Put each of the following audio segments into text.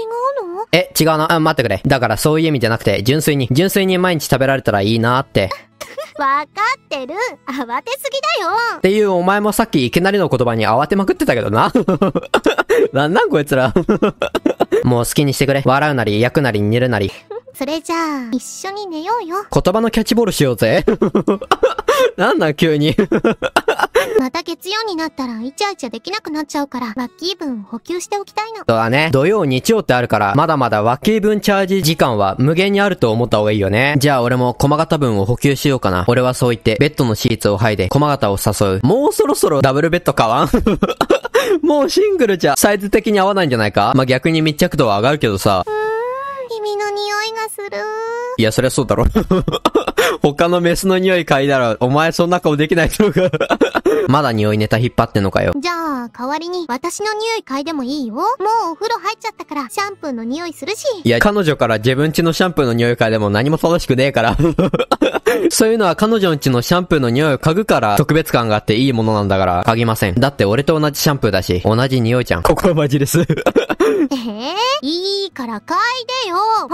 違うのえ、違うのあ、待ってくれ。だからそういう意味じゃなくて、純粋に、純粋に毎日食べられたらいいなって。わかってる。慌てすぎだよ。っていうお前もさっきいきなりの言葉に慌てまくってたけどな。なんなんこいつら。もう好きにしてくれ。笑うなり、焼くなり、煮るなり。それじゃあ、一緒に寝ようよ。言葉のキャッチボールしようぜ。なんなん急にまた月曜になったらイチャイチャできなくなっちゃうから、ワッキー分補給しておきたいの。そうだね。土曜、日曜ってあるから、まだまだワッキー分チャージ時間は無限にあると思った方がいいよね。じゃあ俺も駒形分を補給しようかな。俺はそう言って、ベッドのシーツを剥いで駒形を誘う。もうそろそろダブルベッド買わん もうシングルじゃ、サイズ的に合わないんじゃないかま逆に密着度は上がるけどさ。うーん、君の匂いがする。いや、そりゃそうだろ他のメスの匂い嗅いだら、お前そんな顔できないとか。まだ匂いネタ引っ張ってんのかよ。じゃあ、代わりに私の匂い嗅いでもいいよ。もうお風呂入っちゃったから、シャンプーの匂いするし。いや、彼女から自分ちのシャンプーの匂い嗅いでも何も楽しくねえから。そういうのは彼女んちのシャンプーの匂いを嗅ぐから特別感があっていいものなんだから嗅ぎません。だって俺と同じシャンプーだし、同じ匂いじゃん。ここはマジです。えー、いいから嗅いでよ。ほー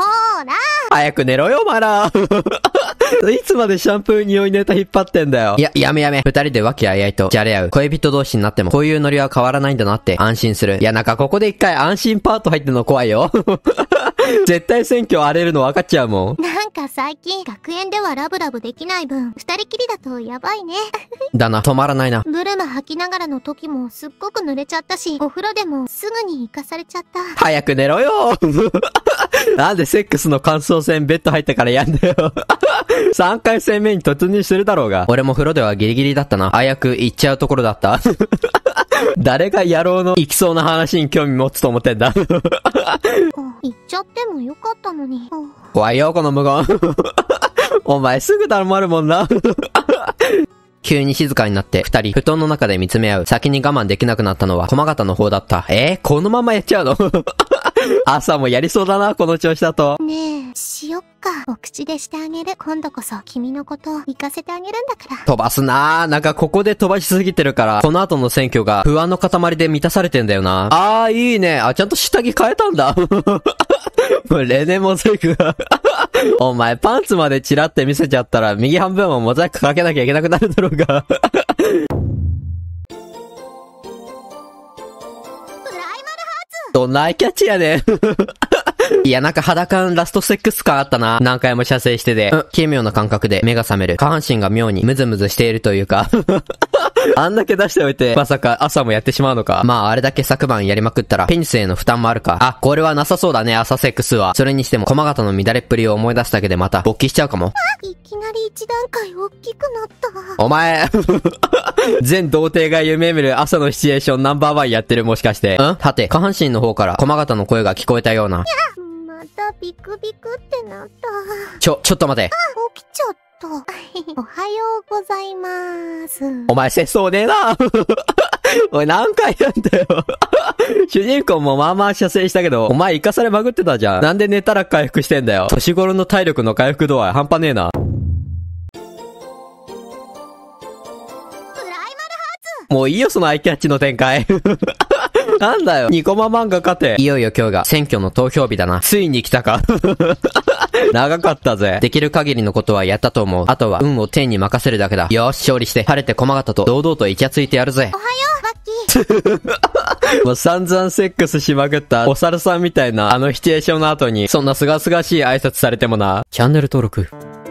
ら。早く寝ろよ、マラー。いつまでシャンプー匂いネタ引っ張ってんだよ。いや、やめやめ。二人で和気あいあいとじゃれ合う。恋人同士になっても、こういうノリは変わらないんだなって安心する。いや、なんかここで一回安心パート入ってんの怖いよ。絶対選挙荒れるの分かっちゃうもん。なん最近、学園ではラブラブできない分、二人きりだとやばいね。だな、止まらないな。ブルマ吐きながらの時もすっごく濡れちゃったし、お風呂でもすぐに行かされちゃった。早く寝ろよ なんでセックスの感想戦ベッド入ってからやんだよ3 回戦目に突入してるだろうが。俺も風呂ではギリギリだったな。早く行っちゃうところだった。誰が野郎の行きそうな話に興味持つと思ってんだ行っちゃってもよかったのに。怖いよこの無言。お前すぐ頼まるもんな。急に静かになって二人布団の中で見つめ合う。先に我慢できなくなったのは駒形の方だった。えー、このままやっちゃうの 朝もやりそうだな、この調子だと。ねえ、しよっか。お口でしてあげる。今度こそ君のことを行かせてあげるんだから。飛ばすなぁ。なんかここで飛ばしすぎてるから、この後の選挙が不安の塊で満たされてんだよな。あー、いいね。あ、ちゃんと下着変えたんだ。これ、例年モザイクが お前、パンツまでチラって見せちゃったら、右半分もモザイクかけなきゃいけなくなるだろうがどんなアイキャッチやねんいや、なんか裸ラストセックス感あったな。何回も射精してて、うん、奇妙な感覚で目が覚める。下半身が妙にムズムズしているというか あんだけ出しておいて、まさか朝もやってしまうのか。まあ、あれだけ昨晩やりまくったら、ペニスへの負担もあるか。あ、これはなさそうだね、朝セックスは。それにしても、駒形の乱れっぷりを思い出すだけでまた、勃起しちゃうかも。いきなり一段階大きくなった。お前 全童貞が夢見る朝のシチュエーションナンバーワンやってるもしかして。んはて、下半身の方から、駒形の声が聞こえたような。ビクビクってなった。ちょ、ちょっと待て。あ、起きちゃった。おはようございまーす。お前、せそうねえな。おい、何回やんだよ 主人公もまあまあ射精したけど、お前生かされまくってたじゃん。なんで寝たら回復してんだよ。年頃の体力の回復度合い半端ねえな。プライマルハーツもういいよ、そのアイキャッチの展開 なんだよ。ニコマ漫画家て。いよいよ今日が選挙の投票日だな。ついに来たか。長かったぜ。できる限りのことはやったと思う。あとは運を天に任せるだけだ。よし、勝利して、晴れて駒形と堂々とイチャついてやるぜ。おはよう、バッキー。もう散々セックスしまくった、お猿さんみたいな、あのシチュエーションの後に、そんなすがすがしい挨拶されてもな。チャンネル登録。